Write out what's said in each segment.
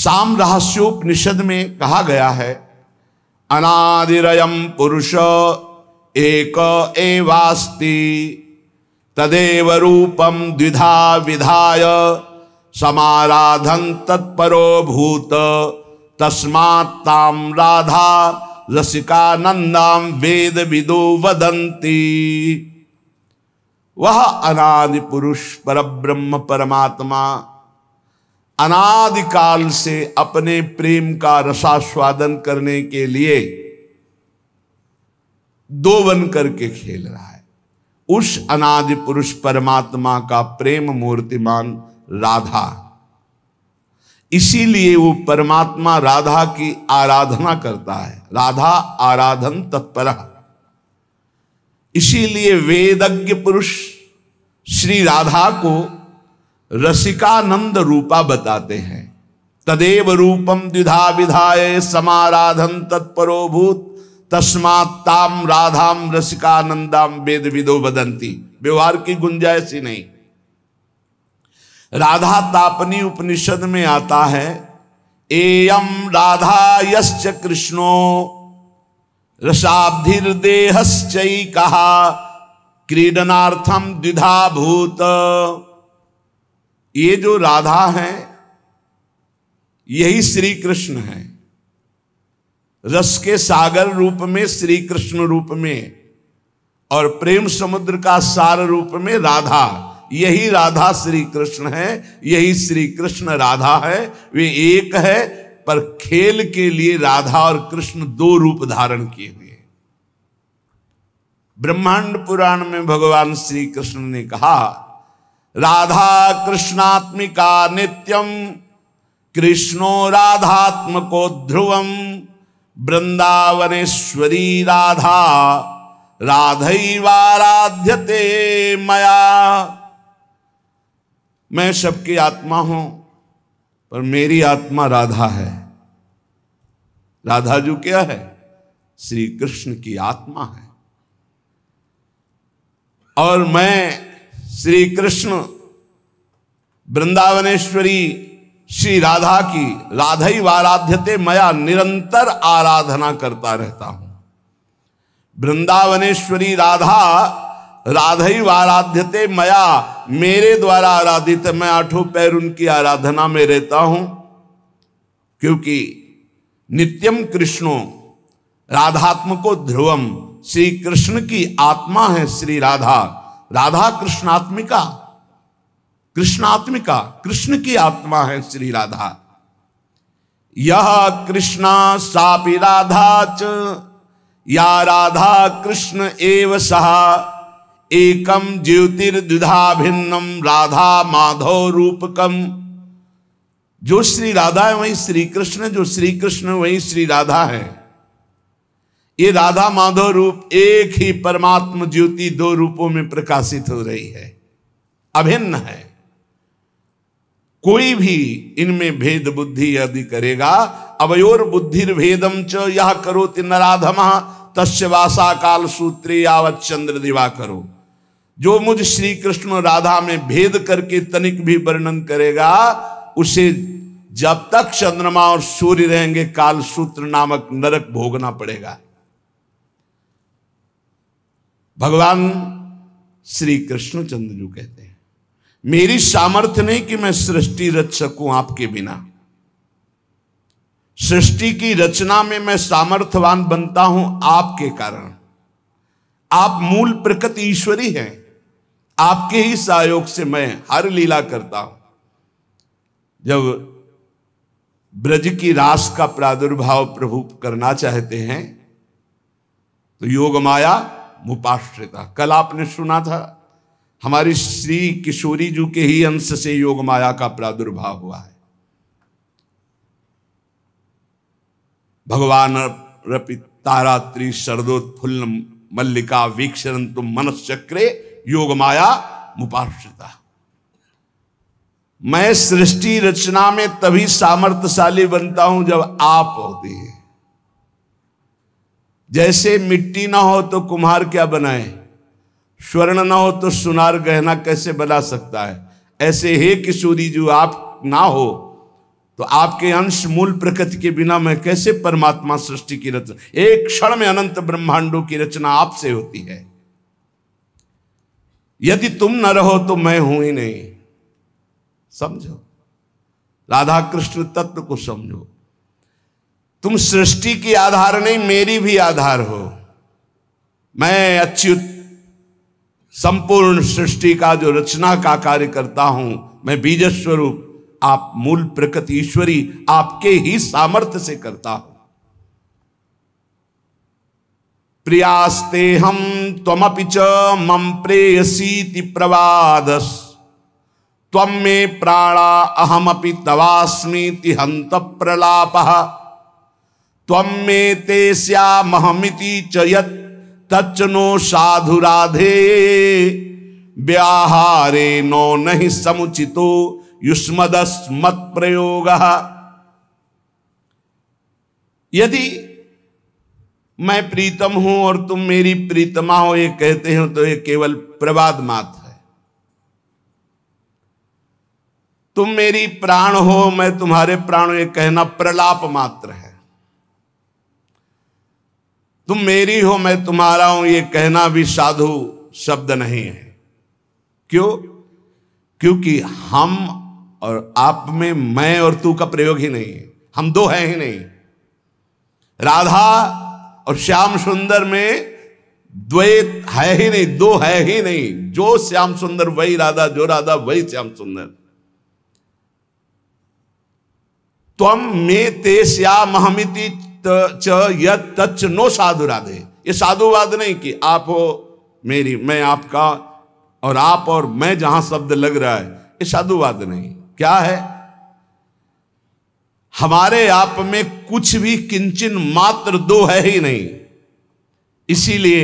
साम रहस्योपनिषद में कहा गया है अनादिरयम पुरुष एक एवास्ति तदेव रूपम द्विधा विधाय समाराधन तत्परो भूत तस्मात् राधा रसिका वेद विदो वदंती वह अनादि पुरुष परब्रह्म परमात्मा अनादिकाल से अपने प्रेम का रसास्वादन करने के लिए दो बन करके खेल रहा है उस अनादि पुरुष परमात्मा का प्रेम मूर्तिमान राधा इसीलिए वो परमात्मा राधा की आराधना करता है राधा आराधन तत्पर इसीलिए वेदज्ञ पुरुष श्री राधा को रसिकानंद रूपा बताते हैं तदेव रूपम द्विधा विधाये समाराधन तत्परो भूत तस्मात्ताम राधाम रसिकानंदाम वेद विदो बदंती व्यवहार की गुंजाइश ही नहीं राधा तापनी उपनिषद में आता है एयम राधा यश्च कृष्णो रसाब्धिर्देहश्चई कहा क्रीडनार्थम द्विधा भूत ये जो राधा है यही श्री कृष्ण है रस के सागर रूप में श्री कृष्ण रूप में और प्रेम समुद्र का सार रूप में राधा यही राधा श्री कृष्ण है यही श्री कृष्ण राधा है वे एक है पर खेल के लिए राधा और कृष्ण दो रूप धारण किए हुए ब्रह्मांड पुराण में भगवान श्री कृष्ण ने कहा राधा कृष्णात्मिका नित्यम कृष्णो राधात्मको ध्रुवम वृंदावनेश्वरी राधा ते मया मैं सबकी आत्मा हूं पर मेरी आत्मा राधा है राधा जो क्या है श्री कृष्ण की आत्मा है और मैं श्री कृष्ण वृंदावनेश्वरी श्री राधा की राधई वाराध्यते मया निरंतर आराधना करता रहता हूं वृंदावनेश्वरी राधा राधई वाराध्यते मया मेरे द्वारा आराधित मैं आठों पैर उनकी आराधना में रहता हूं क्योंकि नित्यम कृष्णो राधात्म को ध्रुवम श्री कृष्ण की आत्मा है श्री राधा राधा कृष्णात्मिका कृष्णात्मिका कृष्ण की आत्मा है श्री राधा यह कृष्णा सापि राधा च या राधा कृष्ण एव सहा एकम ज्योतिर्द्विधा भिन्नम राधा माधव रूपकम जो श्री राधा है वही श्री कृष्ण जो श्री कृष्ण वही श्री राधा है ये राधा माधव रूप एक ही परमात्म ज्योति दो रूपों में प्रकाशित हो रही है अभिन्न है कोई भी इनमें भेद बुद्धि यदि करेगा अवयोर बुद्धिर भेदम च यह करो नराधमा तस्य वासा काल सूत्र यावत चंद्र दिवा करो जो मुझ श्री कृष्ण राधा में भेद करके तनिक भी वर्णन करेगा उसे जब तक चंद्रमा और सूर्य रहेंगे काल सूत्र नामक नरक भोगना पड़ेगा भगवान श्री कृष्णचंद्र जी कहते हैं मेरी सामर्थ्य नहीं कि मैं सृष्टि रच सकूं आपके बिना सृष्टि की रचना में मैं सामर्थ्यवान बनता हूं आपके कारण आप मूल प्रकृति ईश्वरी हैं आपके ही सहयोग से मैं हर लीला करता हूं जब ब्रज की रास का प्रादुर्भाव प्रभु करना चाहते हैं तो योग माया मुपाश्रिता कल आपने सुना था हमारी श्री किशोरी जी के ही अंश से योग माया का प्रादुर्भाव हुआ है भगवान रपि तारात्रि शरदोत्फुल्ल मल्लिका वीक्षण तुम मनस चक्रे योग माया मुपाश्रिता मैं सृष्टि रचना में तभी सामर्थ्यशाली बनता हूं जब आप होते हैं जैसे मिट्टी ना हो तो कुम्हार क्या बनाए स्वर्ण ना हो तो सुनार गहना कैसे बना सकता है ऐसे हे किशोरी जो आप ना हो तो आपके अंश मूल प्रकृति के बिना मैं कैसे परमात्मा सृष्टि की रचना एक क्षण में अनंत ब्रह्मांडों की रचना आपसे होती है यदि तुम न रहो तो मैं हूं ही नहीं समझो राधा कृष्ण तत्व को समझो तुम सृष्टि की आधार नहीं मेरी भी आधार हो मैं अच्युत संपूर्ण सृष्टि का जो रचना का कार्य करता हूं मैं बीज स्वरूप आप मूल प्रकृति ईश्वरी आपके ही सामर्थ्य से करता हूं प्रियास्ते हम तमपि च मम प्रेयसीति प्रवादस तम मे प्राणा अहमपि तवास्मी हंत प्रलाप त्वमे ते श्यामहमिति चयत तचनो साधु राधे व्याहारे नो नहीं समुचितो युष्मदस्मत प्रयोग यदि मैं प्रीतम हूं और तुम मेरी प्रीतमा हो ये कहते हो तो ये केवल प्रवाद मात्र है तुम मेरी प्राण हो मैं तुम्हारे प्राण ये कहना प्रलाप मात्र है तुम मेरी हो मैं तुम्हारा हूं ये कहना भी साधु शब्द नहीं है क्यों क्योंकि हम और आप में मैं और तू का प्रयोग ही नहीं है हम दो हैं ही नहीं राधा और श्याम सुंदर में द्वैत है ही नहीं दो है ही नहीं जो श्याम सुंदर वही राधा जो राधा वही श्याम सुंदर तुम मे ते महमिति तच नो साधु राधे ये साधुवाद नहीं कि आप हो मेरी मैं आपका और आप और मैं जहां शब्द लग रहा है ये साधुवाद नहीं क्या है हमारे आप में कुछ भी किंचन मात्र दो है ही नहीं इसीलिए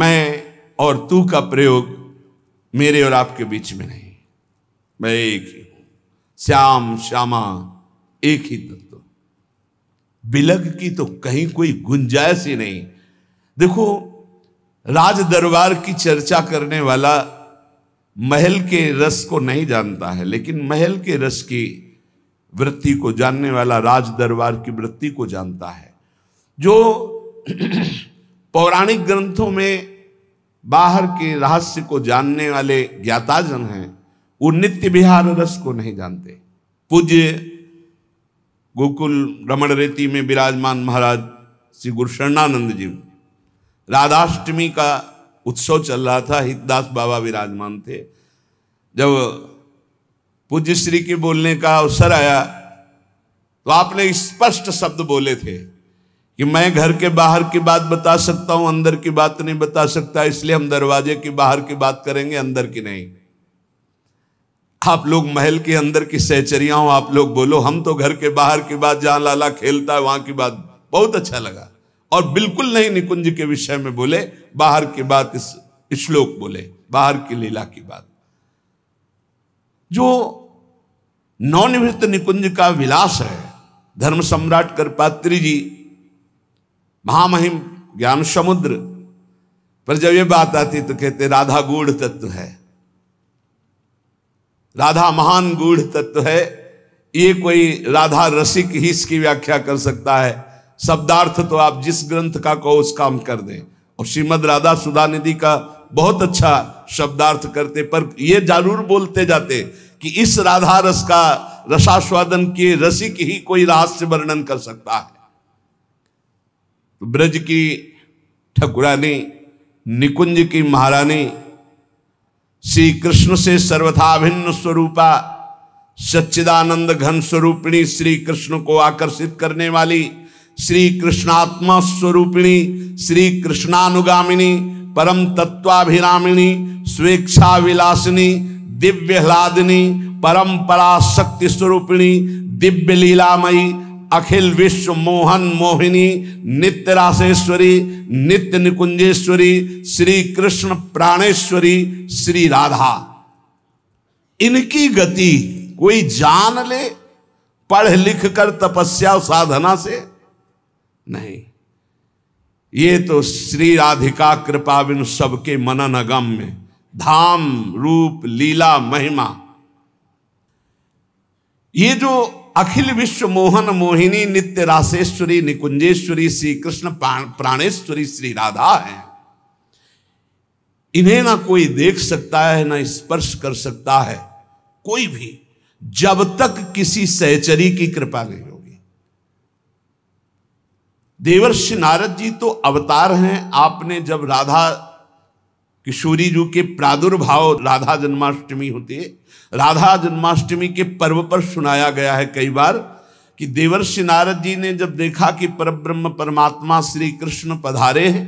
मैं और तू का प्रयोग मेरे और आपके बीच में नहीं मैं एक ही हूं श्याम श्यामा एक ही तत्व बिलग की तो कहीं कोई गुंजाइश ही नहीं देखो राज दरबार की चर्चा करने वाला महल के रस को नहीं जानता है लेकिन महल के रस की वृत्ति को जानने वाला राज दरबार की वृत्ति को जानता है जो पौराणिक ग्रंथों में बाहर के रहस्य को जानने वाले ज्ञाताजन हैं वो नित्य विहार रस को नहीं जानते पूज्य गोकुल रमण रेती में विराजमान महाराज श्री गुरुशरणानंद जी राधाष्टमी का उत्सव चल रहा था हितदास बाबा विराजमान थे जब पूज्य श्री के बोलने का अवसर आया तो आपने स्पष्ट शब्द बोले थे कि मैं घर के बाहर की बात बता सकता हूं अंदर की बात नहीं बता सकता इसलिए हम दरवाजे की बाहर की बात करेंगे अंदर की नहीं आप लोग महल के अंदर की सहचरिया हो आप लोग बोलो हम तो घर के बाहर की बात जहां लाला खेलता है वहां की बात बहुत अच्छा लगा और बिल्कुल नहीं निकुंज के विषय में बोले बाहर की बात इस श्लोक बोले बाहर की लीला की बात जो नवनिवृत्त निकुंज का विलास है धर्म सम्राट करपात्री जी महामहिम ज्ञान समुद्र पर जब ये बात आती तो कहते राधा गूढ़ तत्व है राधा महान गूढ़ तत्व है ये कोई राधा रसिक ही इसकी व्याख्या कर सकता है शब्दार्थ तो आप जिस ग्रंथ का कहो उस काम कर दें और श्रीमद राधा सुधा निधि का बहुत अच्छा शब्दार्थ करते पर ये जरूर बोलते जाते कि इस राधा रस का रसास्वादन के रसिक ही कोई रहस्य वर्णन कर सकता है ब्रज की ठकुरानी निकुंज की महारानी श्री कृष्ण से सर्वथा भिन्न स्वरूपा सच्चिदानंद घन स्वरूपिणी श्री कृष्ण को आकर्षित करने वाली श्री कृष्णात्मा स्वरूपिणी श्री कृष्णानुगामिनी परम तत्वाभिरामिणी स्वेच्छा विलासिनी दिव्य ह्लादिनी परम्परा शक्ति स्वरूपिणी दिव्य लीलामयी अखिल विश्व मोहन मोहिनी नित्य राशेश्वरी नित्य निकुंजेश्वरी श्री कृष्ण प्राणेश्वरी श्री राधा इनकी गति कोई जान ले पढ़ लिख कर तपस्या साधना से नहीं ये तो श्री राधिका कृपा बिन सबके मनन अगम में धाम रूप लीला महिमा ये जो अखिल विश्व मोहन मोहिनी नित्य राशेश्वरी निकुंजेश्वरी श्री कृष्ण प्राणेश्वरी श्री राधा है इन्हें ना कोई देख सकता है ना स्पर्श कर सकता है कोई भी जब तक किसी सहचरी की कृपा नहीं होगी देवर्षि नारद जी तो अवतार हैं आपने जब राधा किशोरी सूर्य के प्रादुर्भाव राधा जन्माष्टमी होते राधा जन्माष्टमी के पर्व पर सुनाया गया है कई बार कि देवर्षि नारद जी ने जब देखा कि परब्रह्म परमात्मा श्री कृष्ण पधारे हैं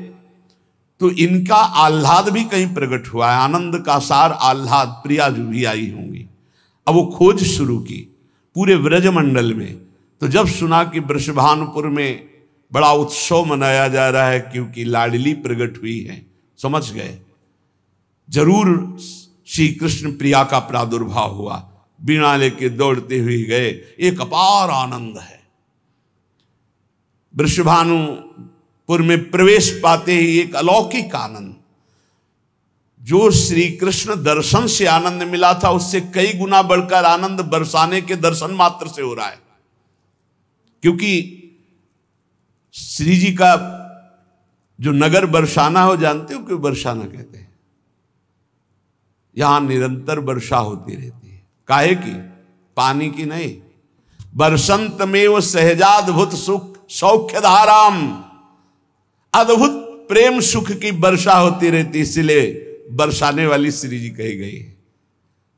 तो इनका आह्लाद भी कहीं प्रकट हुआ है आनंद का सार आह्लाद प्रिया जो भी आई होंगी अब वो खोज शुरू की पूरे व्रजमंडल में तो जब सुना कि वृषभानपुर में बड़ा उत्सव मनाया जा रहा है क्योंकि लाडली प्रकट हुई है समझ गए जरूर श्री कृष्ण प्रिया का प्रादुर्भाव हुआ बीणा लेके दौड़ते हुए गए एक अपार आनंद है वृषभानुपुर में प्रवेश पाते ही एक अलौकिक आनंद जो श्री कृष्ण दर्शन से आनंद मिला था उससे कई गुना बढ़कर आनंद बरसाने के दर्शन मात्र से हो रहा है क्योंकि श्री जी का जो नगर बरसाना हो जानते हो क्यों बरसाना कहते यहां निरंतर वर्षा होती रहती है काहे की पानी की नहीं बरसंत में वो सहजाद्भुत सुख सौख्य धाराम अद्भुत प्रेम सुख की वर्षा होती रहती इसलिए बरसाने वाली श्री जी कही गई है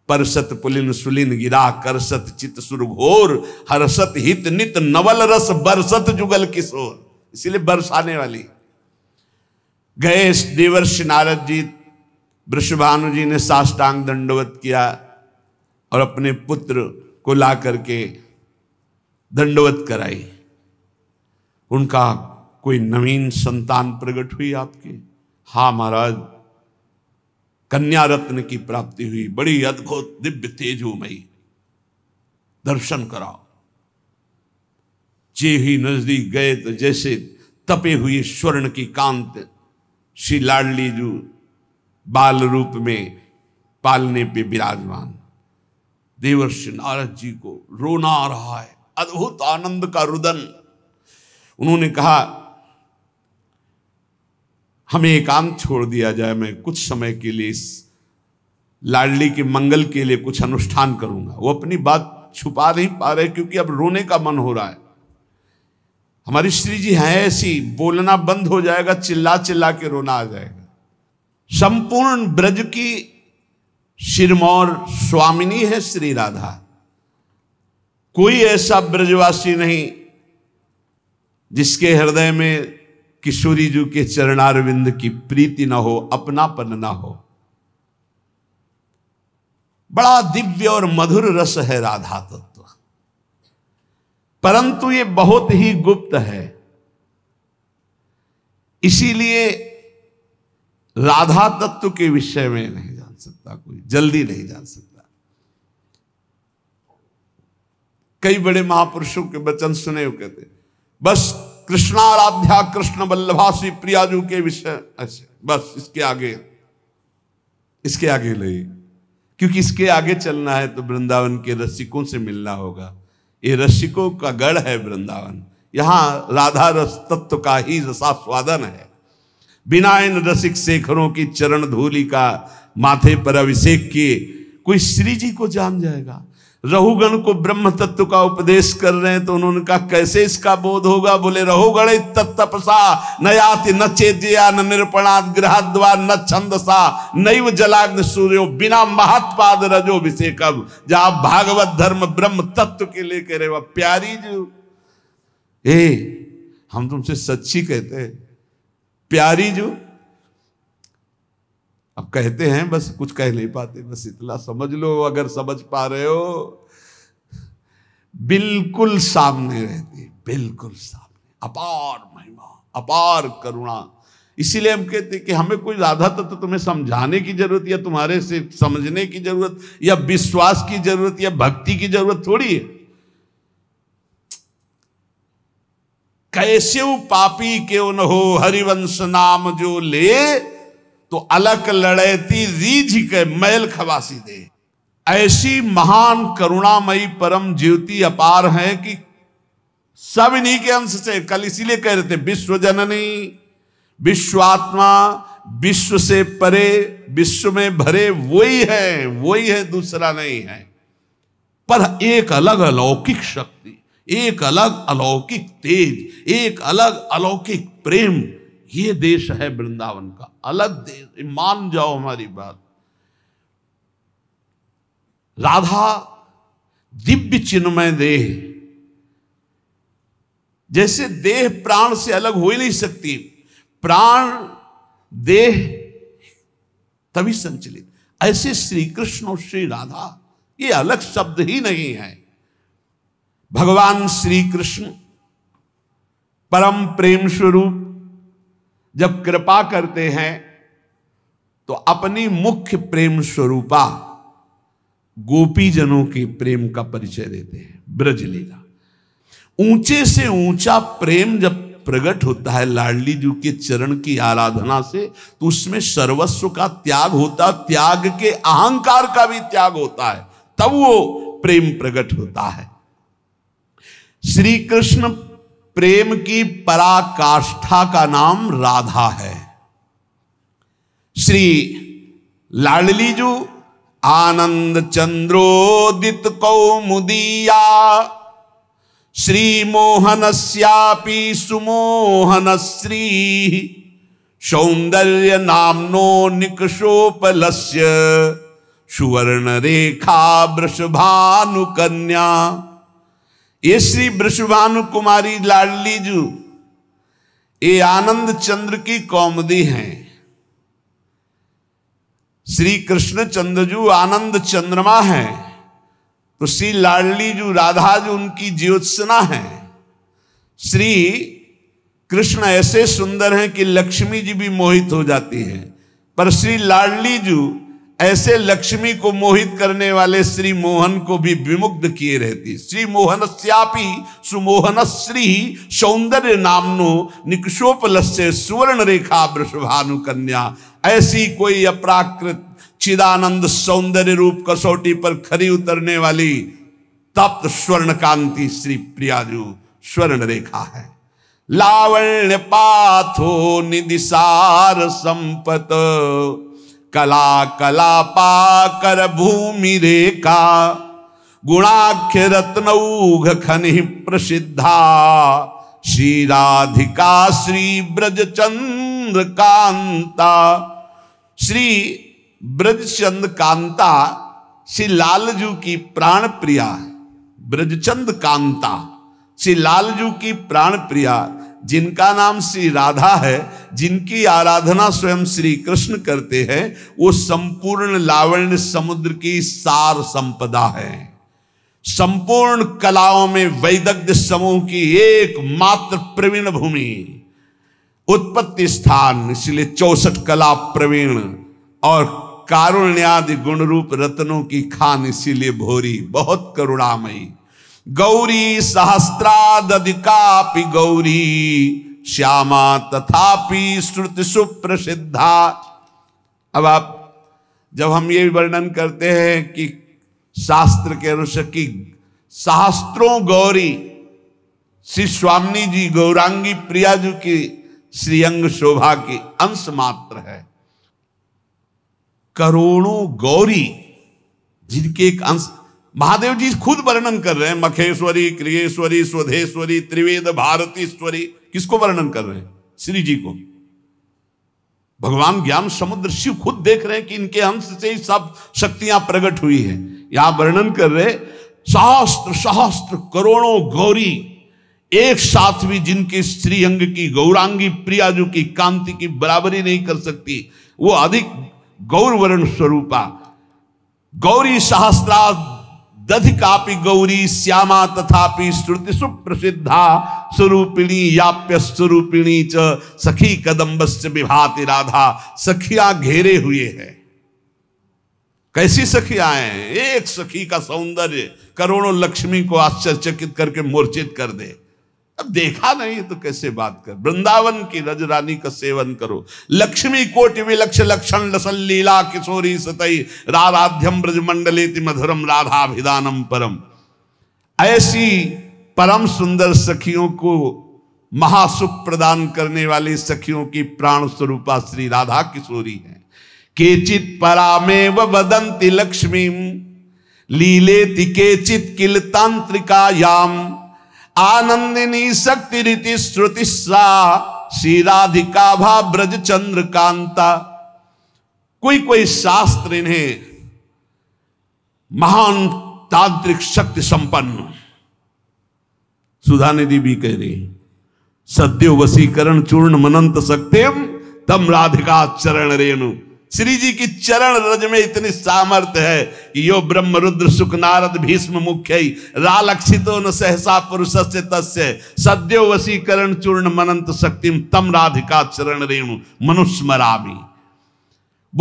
परसत पुलिन सुलिन गिरा करसत चित सुर घोर हरसत हित नित नवल रस बरसत जुगल किशोर इसीलिए बरसाने वाली गए देवर्ष नारद जी वृषभानु जी ने साष्टांग दंडवत किया और अपने पुत्र को ला करके दंडवत कराई उनका कोई नवीन संतान प्रकट हुई आपकी हा महाराज कन्या रत्न की प्राप्ति हुई बड़ी अद्भुत दिव्य तेज हो मई दर्शन कराओ जे ही नजदीक गए तो जैसे तपे हुए स्वर्ण की कांत श्री लाडली जू बाल रूप में पालने पे विराजमान देवर्षि नारद जी को रोना आ रहा है अद्भुत आनंद का रुदन उन्होंने कहा हमें एकांत छोड़ दिया जाए मैं कुछ समय के लिए इस लाडली के मंगल के लिए कुछ अनुष्ठान करूंगा वो अपनी बात छुपा नहीं पा रहे क्योंकि अब रोने का मन हो रहा है हमारी श्री जी हैं ऐसी बोलना बंद हो जाएगा चिल्ला चिल्ला के रोना आ जाएगा संपूर्ण ब्रज की सिरमौर स्वामिनी है श्री राधा कोई ऐसा ब्रजवासी नहीं जिसके हृदय में किशोरी जी के चरणारविंद की प्रीति ना हो अपनापन ना हो बड़ा दिव्य और मधुर रस है राधा तत्व तो। परंतु ये बहुत ही गुप्त है इसीलिए राधा तत्व के विषय में नहीं जान सकता कोई जल्दी नहीं जान सकता कई बड़े महापुरुषों के वचन सुने हुए कहते बस कृष्णाराध्या कृष्ण वल्लभासी प्रियाजू के विषय ऐसे बस इसके आगे इसके आगे ले क्योंकि इसके आगे चलना है तो वृंदावन के रसिकों से मिलना होगा ये रसिकों का गढ़ है वृंदावन यहां राधा रस तत्व का ही रसास्वादन है बिना इन रसिक शेखरों की चरण धूलि का माथे पर अभिषेक किए कोई श्री जी को जान जाएगा रहुगण को ब्रह्म तत्व का उपदेश कर रहे हैं तो उन्होंने कहा कैसे इसका बोध होगा बोले रहुगण तपसा न याति न चेतया न निरपणात द्वार न छंदसा नैव जलाग्न सूर्यो बिना महत्पाद रजो अभिषेक अब जहा भागवत धर्म ब्रह्म तत्व के लिए कह रहे प्यारी जो ए हम तुमसे सच्ची कहते हैं प्यारी जो अब कहते हैं बस कुछ कह नहीं पाते बस इतना समझ लो अगर समझ पा रहे हो बिल्कुल सामने रहती बिल्कुल सामने अपार महिमा अपार करुणा इसीलिए हम कहते हैं कि हमें कोई राधा तत्व तो तुम्हें समझाने की जरूरत या तुम्हारे से समझने की जरूरत या विश्वास की जरूरत या भक्ति की जरूरत थोड़ी है वो पापी क्यों न हो हरिवंश नाम जो ले तो अलग लड़ैती रीझ के मैल खवासी दे ऐसी महान करुणामयी परम ज्योति अपार है कि सब इन्हीं के अंश से कल इसीलिए कह रहे थे विश्व जननी विश्वात्मा विश्व से परे विश्व में भरे वही है वही है दूसरा नहीं है पर एक अलग अलौकिक शक्ति एक अलग अलौकिक तेज एक अलग अलौकिक प्रेम ये देश है वृंदावन का अलग देश मान जाओ हमारी बात राधा दिव्य चिन्मय देह जैसे देह प्राण से अलग हो ही नहीं सकती प्राण देह तभी संचलित ऐसे श्री कृष्ण और श्री राधा ये अलग शब्द ही नहीं है भगवान श्री कृष्ण परम प्रेम स्वरूप जब कृपा करते हैं तो अपनी मुख्य प्रेम स्वरूपा गोपीजनों के प्रेम का परिचय देते हैं ब्रज लीला ऊंचे से ऊंचा प्रेम जब प्रकट होता है लाडली जी के चरण की आराधना से तो उसमें सर्वस्व का त्याग होता त्याग के अहंकार का भी त्याग होता है तब वो प्रेम प्रकट होता है श्री कृष्ण प्रेम की पराकाष्ठा का नाम राधा है श्री लाडलीजू आनंद चंद्रोदित कौमुदीया श्री मोहन श्यापी सुमोहन श्री सौंदर्य नामनो निकषोपलस्य सुवर्ण रेखा वृषभानुकन्या कन्या ये श्री ब्रशुभानु कुमारी लाडली जू ये आनंद चंद्र की कौमदी हैं श्री कृष्ण चंद्र जू आनंद चंद्रमा हैं तो श्री लाडली जू राधा जू उनकी ज्योत्सना है श्री कृष्ण ऐसे सुंदर हैं कि लक्ष्मी जी भी मोहित हो जाती हैं पर श्री लाडली जू ऐसे लक्ष्मी को मोहित करने वाले श्री मोहन को भी विमुग्ध किए रहती श्री मोहन श्यापी सुमोहन श्री सौंदर्य नामनो निकोपल से सुवर्ण रेखा वृषभानु कन्या ऐसी कोई अपराकृत चिदानंद सौंदर्य रूप कसौटी पर खरी उतरने वाली तप्त स्वर्ण कांति श्री जो स्वर्ण रेखा है लावण्य पाथो निदिसार संपत कला कला पाकर भूमि रेखा गुणाख्य उघ खनि प्रसिद्धा श्री राधिका श्री ब्रज चंद्र कांता श्री ब्रजचंद कांता श्री लालजू की प्राण प्रिया ब्रजचंद कांता श्री लालजू की प्राण प्रिया जिनका नाम श्री राधा है जिनकी आराधना स्वयं श्री कृष्ण करते हैं वो संपूर्ण लावण्य समुद्र की सार संपदा है संपूर्ण कलाओं में वैदग्ध समूह की एकमात्र प्रवीण भूमि उत्पत्ति स्थान इसलिए चौसठ कला प्रवीण और कारुण्यादि गुण रूप रत्नों की खान इसीलिए भोरी बहुत करुणामयी गौरी सहस्त्राद कापि गौरी श्यामा तथापि श्रुति सुप्रसिद्धा अब आप जब हम ये वर्णन करते हैं कि शास्त्र के अनुसार की शास्त्रों गौरी श्री स्वामी जी गौरांगी प्रिया जी की श्रीअंग शोभा की अंश मात्र है करोड़ों गौरी जिनके एक अंश महादेव जी खुद वर्णन कर रहे हैं मखेश्वरी क्रियेश्वरी स्वधेश्वरी त्रिवेद भारतीश्वरी किसको वर्णन कर रहे हैं श्री जी को भगवान ज्ञान समुद्र शिव खुद देख रहे हैं कि इनके अंश से ही सब शक्तियां प्रकट हुई है यहां वर्णन कर रहे सहस्त्र सहस्त्र करोड़ों गौरी एक साथ भी जिनके स्त्री अंग की गौरांगी प्रिया जो की कांति की बराबरी नहीं कर सकती वो अधिक गौरवर्ण स्वरूपा गौरी सहस्त्रा दधि का गौरी श्यामा तथापि श्रुति सुप्रसिद्धा स्वरूपिणी याप्य स्वरूपिणी च सखी कदम्बस्य विभाति राधा सखिया घेरे हुए हैं कैसी सखिया एक सखी का सौंदर्य करोड़ों लक्ष्मी को आश्चर्यचकित करके मूर्छित कर दे अब देखा नहीं तो कैसे बात कर वृंदावन की रज रानी का सेवन करो लक्ष्मी कोटि विलक्ष लक्षण लसन लीला किशोरी सतई राराध्यम ब्रज मंडले मधुरम राधाभिधानम परम ऐसी परम सुंदर सखियों को महासुख प्रदान करने वाली सखियों की प्राण स्वरूपा श्री राधा किशोरी है केचित परामेव वदंती लक्ष्मी लीलेति केचित किल तांत्रिकायाम आनंदिनी शक्ति रीति श्रुति श्री राधिका भा ब्रज चंद्र कांता कोई कोई शास्त्र इन्हें महान तांत्रिक शक्ति संपन्न सुधा निधि भी कह रही सद्यो वसीकरण चूर्ण मनंत सक्तिम तम राधिका चरण रेणु श्री जी की चरण रज में इतनी सामर्थ्य है कि यो ब्रह्म रुद्र सुख नारद भीष्म मुख्य रालक्षितो न सहसा पुरुष से तस् सद्यो वसीकरण चूर्ण मनंत शक्ति तम राधिका चरण रेणु मनुस्मरा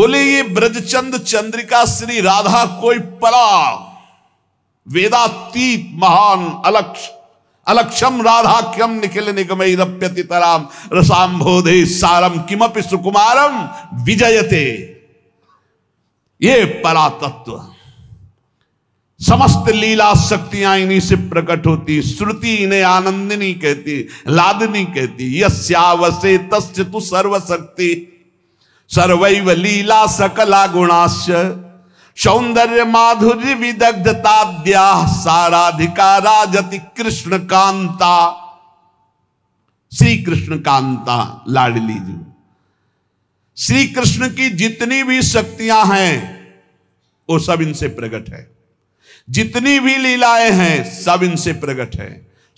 बोले ये ब्रजचंद चंद्रिका श्री राधा कोई परा वेदातीत महान अलक्ष्य अलक्षम राधाख्यम निखिल निगम रप्यतितराम रसाम्भोधे सारम किमपि सुकुमारम विजयते ये परातत्व समस्त लीला शक्तियां इन्हीं से प्रकट होती श्रुति इन्हें आनंदिनी कहती लादनी कहती यस्यावसे तस्य तु सर्वशक्ति सर्वैव लीला सकला गुणाश्च सौंदर्य माधुर्य विदग्धताद्या साराधिकारा जति कृष्ण कांता श्री कृष्ण कांता लाडली जी श्री कृष्ण की जितनी भी शक्तियां हैं वो सब इनसे प्रकट है जितनी भी लीलाएं हैं सब इनसे प्रकट है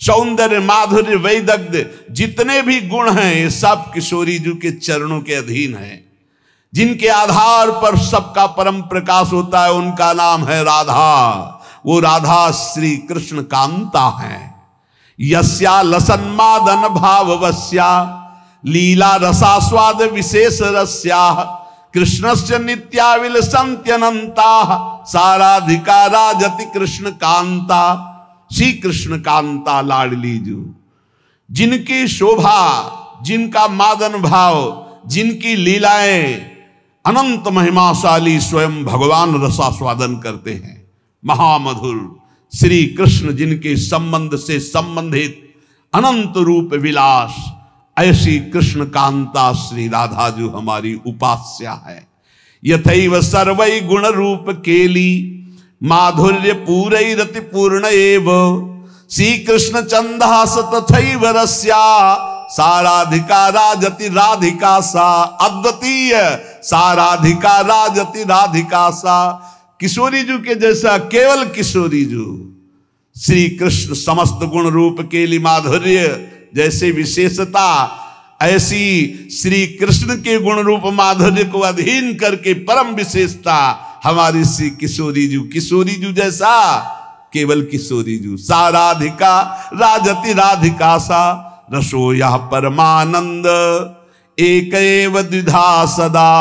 सौंदर्य माधुर्य वैदग्ध जितने भी गुण हैं ये सब किशोरी जी के चरणों के अधीन हैं जिनके आधार पर सबका परम प्रकाश होता है उनका नाम है राधा वो राधा श्री कृष्ण कांता है यस्या लसन्मादन वस्या लीला रसास्वाद विशेष रस्या कृष्णस्य नित्या विलसंत्यनंता साराधिका राजति कृष्ण कांता श्री कृष्ण कांता लाडली जू जिनकी शोभा जिनका मादन भाव जिनकी लीलाएं अनंत महिमाशाली स्वयं भगवान रसास्वादन करते हैं महामधुर श्री कृष्ण जिनके संबंध से संबंधित अनंत रूप विलास ऐसी कृष्ण कांता श्री राधा जो हमारी उपास्या है यथैव सर्व गुण रूप केली माधुर्य पूरई रति पूर्ण एव श्री कृष्ण चंदास तथैव रस्या साराधिका राजति राधिका सा अद्वितीय साराधिका राजति राधिका सा किशोरी जू के जैसा केवल किशोरी जू श्री कृष्ण समस्त गुण रूप के लिए माधुर्य जैसे विशेषता ऐसी श्री कृष्ण के गुण रूप माधुर्य को अधीन करके परम विशेषता हमारी श्री किशोरी जू किशोरी जू जैसा केवल किशोरी जू साराधिका राजति राधिका सा रसो यह परमानंद एक द्विधा सदा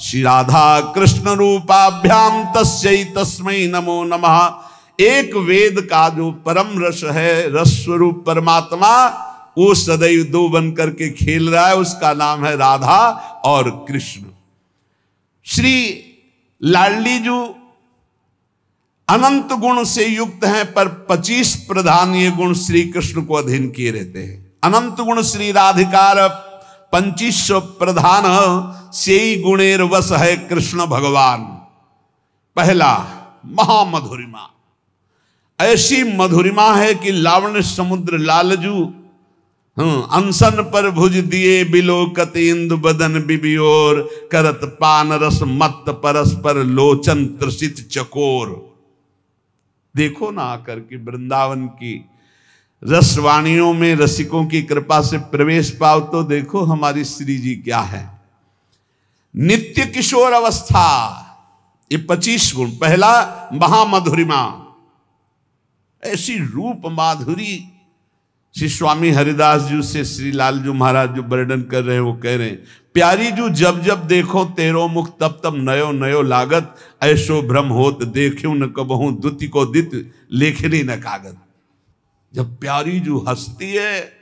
श्री राधा कृष्ण रूपाभ्याम तस्य तस्मय नमो नमः एक वेद का जो परम रस है रस स्वरूप परमात्मा वो सदैव दो बन करके खेल रहा है उसका नाम है राधा और कृष्ण श्री लाडली जू अनंत गुण से युक्त हैं पर 25 ये गुण श्री कृष्ण को अधीन किए रहते हैं अनंत गुण श्री राधिकार पंचीस प्रधान से ही गुणेर वस है कृष्ण भगवान पहला महामधुरिमा ऐसी मधुरिमा है कि लावण समुद्र लालजू अनसन पर भुज दिए बिलो इंदु बदन बिबियोर करत पान रस मत परस्पर लोचन त्रसित चकोर देखो ना आकर के वृंदावन की रसवाणियों में रसिकों की कृपा से प्रवेश पाओ तो देखो हमारी श्री जी क्या है नित्य किशोर अवस्था ये पच्चीस गुण पहला महामधुरिमा ऐसी रूप माधुरी श्री स्वामी हरिदास जी से श्री लाल जी महाराज जो वर्णन कर रहे हैं वो कह रहे हैं प्यारी जू जब जब देखो तेरो मुख तब तब नयो नयो लागत ऐसो भ्रम होत देखू न कबहू दुति को दित लेखनी न कागत जब प्यारी जू हंसती है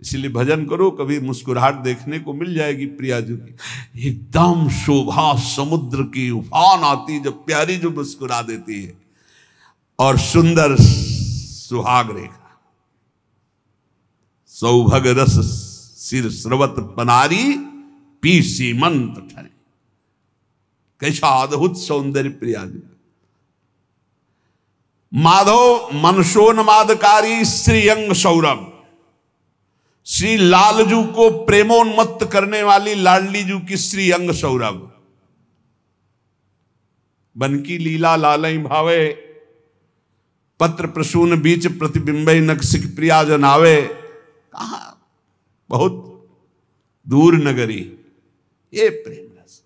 इसलिए भजन करो कभी मुस्कुराहट देखने को मिल जाएगी प्रिया जी की एकदम शोभा समुद्र की उफान आती जब प्यारी जो मुस्कुरा देती है और सुंदर सुहाग रेखा सौभग रस सिर स्रवत पनारी पीसी सीमंत ठरे कैसा अद्भुत सौंदर्य प्रिया माधव मनसोन्मादकारी श्रीयंग सौरभ श्री लालजू को प्रेमोन्मत्त करने वाली लाललीजू की श्री अंग सौरभ बनकी लीला लालई भावे पत्र प्रसून बीच प्रतिबिंब नक्सिक प्रिया जनावे कहा बहुत दूर नगरी ये प्रेम रस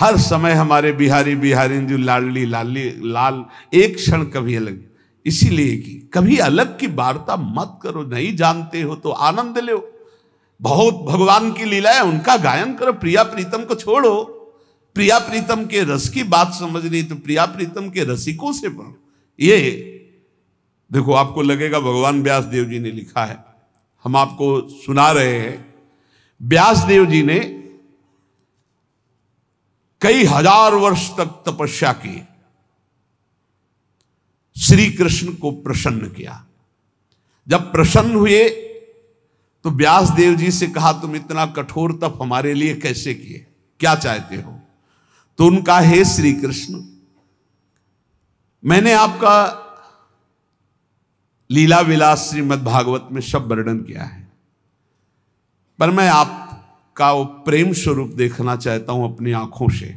हर समय हमारे बिहारी बिहारी जो लाडली लाली लाल एक क्षण कभी अलग इसीलिए कि कभी अलग की वार्ता मत करो नहीं जानते हो तो आनंद लो बहुत भगवान की लीला है उनका गायन करो प्रिया प्रीतम को छोड़ो प्रिया प्रीतम के रस की बात समझनी तो प्रिया प्रीतम के रसिकों से पढ़ो ये देखो आपको लगेगा भगवान व्यास देव जी ने लिखा है हम आपको सुना रहे हैं व्यासदेव जी ने कई हजार वर्ष तक तपस्या की श्री कृष्ण को प्रसन्न किया जब प्रसन्न हुए तो व्यास देव जी से कहा तुम इतना कठोर तप हमारे लिए कैसे किए क्या चाहते हो तो उनका हे श्री कृष्ण मैंने आपका लीला विलास श्रीमद भागवत में सब वर्णन किया है पर मैं आपका वो प्रेम स्वरूप देखना चाहता हूं अपनी आंखों से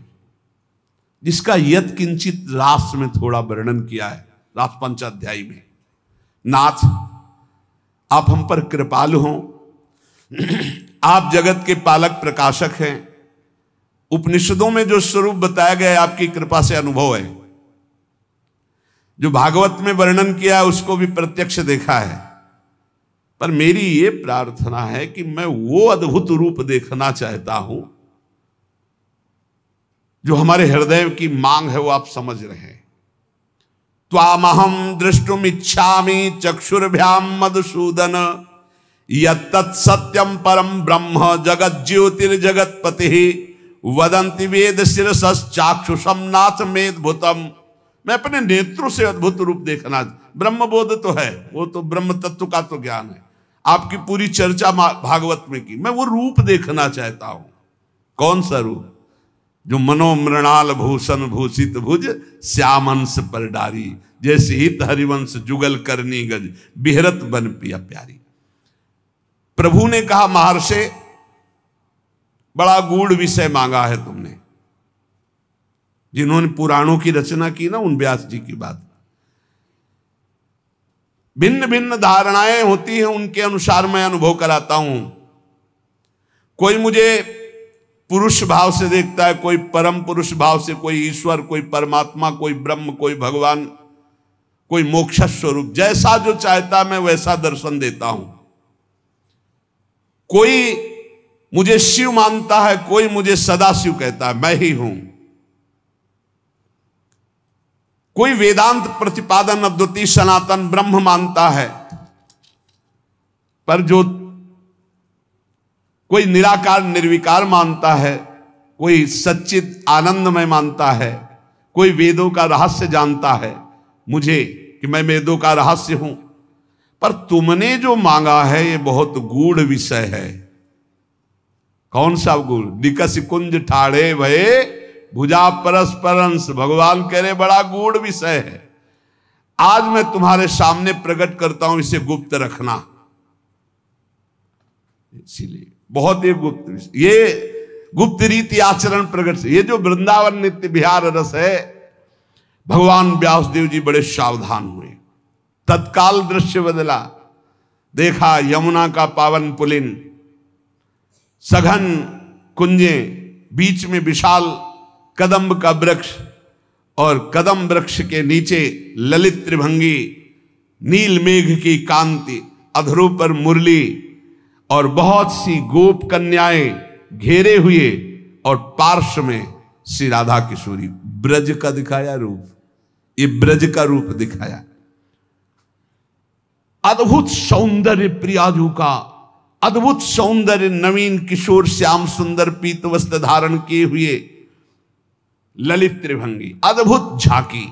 जिसका यत किंचित रास में थोड़ा वर्णन किया है रास पंचाध्याय में नाथ आप हम पर कृपाल हों आप जगत के पालक प्रकाशक हैं उपनिषदों में जो स्वरूप बताया गया है आपकी कृपा से अनुभव है जो भागवत में वर्णन किया है उसको भी प्रत्यक्ष देखा है पर मेरी ये प्रार्थना है कि मैं वो अद्भुत रूप देखना चाहता हूं जो हमारे हृदय की मांग है वो आप समझ रहे हैं तामहम दृष्टुम इच्छा चक्षुर्भ्याम मधुसूदन यत्यम परम ब्रह्म जगत ज्योतिर्जगत पति वदंति वेद शिरसचाक्षुषम नाथ मेद भूतम मैं अपने नेत्रों से अद्भुत रूप देखना ब्रह्म बोध तो है वो तो ब्रह्म तत्व का तो ज्ञान है आपकी पूरी चर्चा भागवत में की मैं वो रूप देखना चाहता हूं कौन सा रूप जो मनोमृणाल भूषण भूषित भुज श्यामंश पर डारी जैसे हित हरिवंश जुगल करनी गज बिहरत बन पिया प्यारी प्रभु ने कहा महर्षे बड़ा गूढ़ विषय मांगा है तुमने जिन्होंने पुराणों की रचना की ना उन व्यास जी की बात भिन्न भिन्न धारणाएं होती हैं उनके अनुसार मैं अनुभव कराता हूं कोई मुझे पुरुष भाव से देखता है कोई परम पुरुष भाव से कोई ईश्वर कोई परमात्मा कोई ब्रह्म कोई भगवान कोई मोक्ष स्वरूप जैसा जो चाहता मैं वैसा दर्शन देता हूं कोई मुझे शिव मानता है कोई मुझे सदाशिव कहता है मैं ही हूं कोई वेदांत प्रतिपादन अद्वितीय सनातन ब्रह्म मानता है पर जो कोई निराकार निर्विकार मानता है कोई सच्चित आनंदमय मानता है कोई वेदों का रहस्य जानता है मुझे कि मैं वेदों का रहस्य हूं पर तुमने जो मांगा है ये बहुत गूढ़ विषय है कौन सा गुड़ निकस कुंज ठाड़े भय भुजा परस्परंस भगवान कह रहे बड़ा गूढ़ विषय है आज मैं तुम्हारे सामने प्रकट करता हूं इसे गुप्त रखना इसीलिए बहुत ही गुप्त ये गुप्त रीति आचरण प्रकट ये जो वृंदावन नित्य बिहार रस है भगवान व्यासदेव जी बड़े सावधान हुए तत्काल दृश्य बदला देखा यमुना का पावन पुलिन सघन कुंजे बीच में विशाल कदम्ब का वृक्ष और कदम वृक्ष के नीचे ललित त्रिभंगी नील मेघ की कांति अधरों पर मुरली और बहुत सी गोप कन्याएं घेरे हुए और पार्श्व में श्री राधा किशोरी ब्रज का दिखाया रूप ये ब्रज का रूप दिखाया अद्भुत सौंदर्य प्रियाजू का अद्भुत सौंदर्य नवीन किशोर श्याम सुंदर पीत वस्त्र धारण किए हुए ललित त्रिभंगी अद्भुत झांकी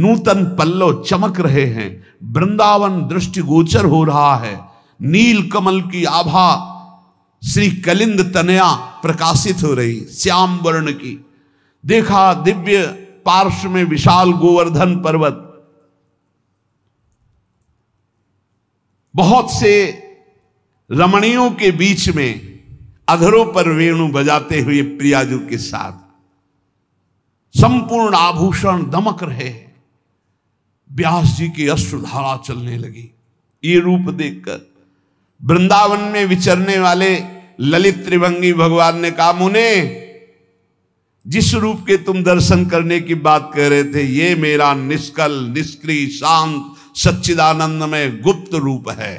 नूतन पल्लो चमक रहे हैं वृंदावन दृष्टि गोचर हो रहा है नील कमल की आभा श्री कलिंद तनया प्रकाशित हो रही श्याम वर्ण की देखा दिव्य पार्श्व में विशाल गोवर्धन पर्वत बहुत से रमणियों के बीच में अधरों पर वेणु बजाते हुए प्रियाजू के साथ संपूर्ण आभूषण दमक रहे हैं व्यास जी की अश्रुधारा चलने लगी ये रूप देखकर वृंदावन में विचरने वाले ललित त्रिभंगी भगवान ने कहा मुने जिस रूप के तुम दर्शन करने की बात कर रहे थे ये मेरा निष्कल निष्क्रिय शांत सच्चिदानंद में गुप्त रूप है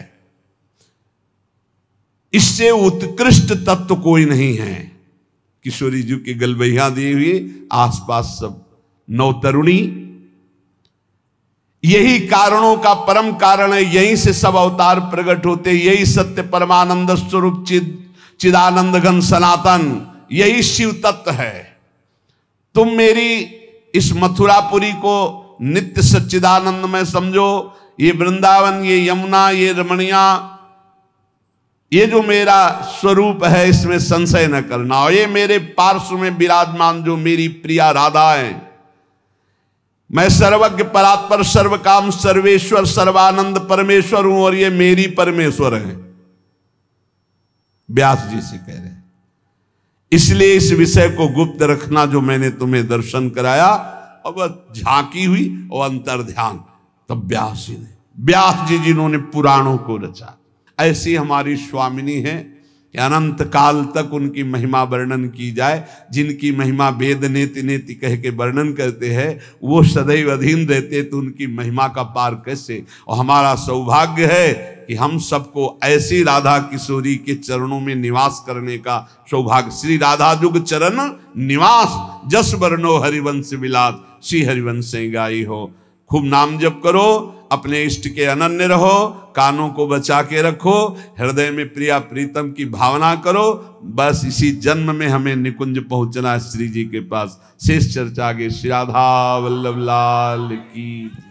इससे उत्कृष्ट तत्व कोई नहीं है किशोरी जी की गलबहिया दिए हुए आसपास सब नवतरुणी यही कारणों का परम कारण है यहीं से सब अवतार प्रकट होते यही सत्य परमानंद स्वरूप चिद चिदानंद घन सनातन यही शिव तत्व है तुम मेरी इस मथुरापुरी को नित्य सच्चिदानंद में समझो ये वृंदावन ये यमुना ये रमणिया ये जो मेरा स्वरूप है इसमें संशय न करना और ये मेरे पार्श्व में विराजमान जो मेरी प्रिया राधा है मैं सर्वज्ञ परात्पर सर्व काम सर्वेश्वर सर्वानंद परमेश्वर हूं और ये मेरी परमेश्वर है व्यास जी से कह रहे इसलिए इस विषय को गुप्त रखना जो मैंने तुम्हें दर्शन कराया अब झांकी हुई और अंतर ध्यान तब व्यास जी ने व्यास जी जिन्होंने पुराणों को रचा ऐसी हमारी स्वामिनी है कि अनंत काल तक उनकी महिमा वर्णन की जाए जिनकी महिमा वेद नेति नेति कह के वर्णन करते हैं वो सदैव अधीन रहते तो उनकी महिमा का पार कैसे और हमारा सौभाग्य है कि हम सबको ऐसी राधा किशोरी के चरणों में निवास करने का सौभाग्य श्री राधा युग चरण निवास जस वर्णो हरिवंश विलास श्री हरिवंश गाई हो खूब नाम जप करो अपने इष्ट के अनन्य रहो कानों को बचा के रखो हृदय में प्रिया प्रीतम की भावना करो बस इसी जन्म में हमें निकुंज पहुंचना श्री जी के पास शेष चर्चा के श्री राधा वल्लभ लाल की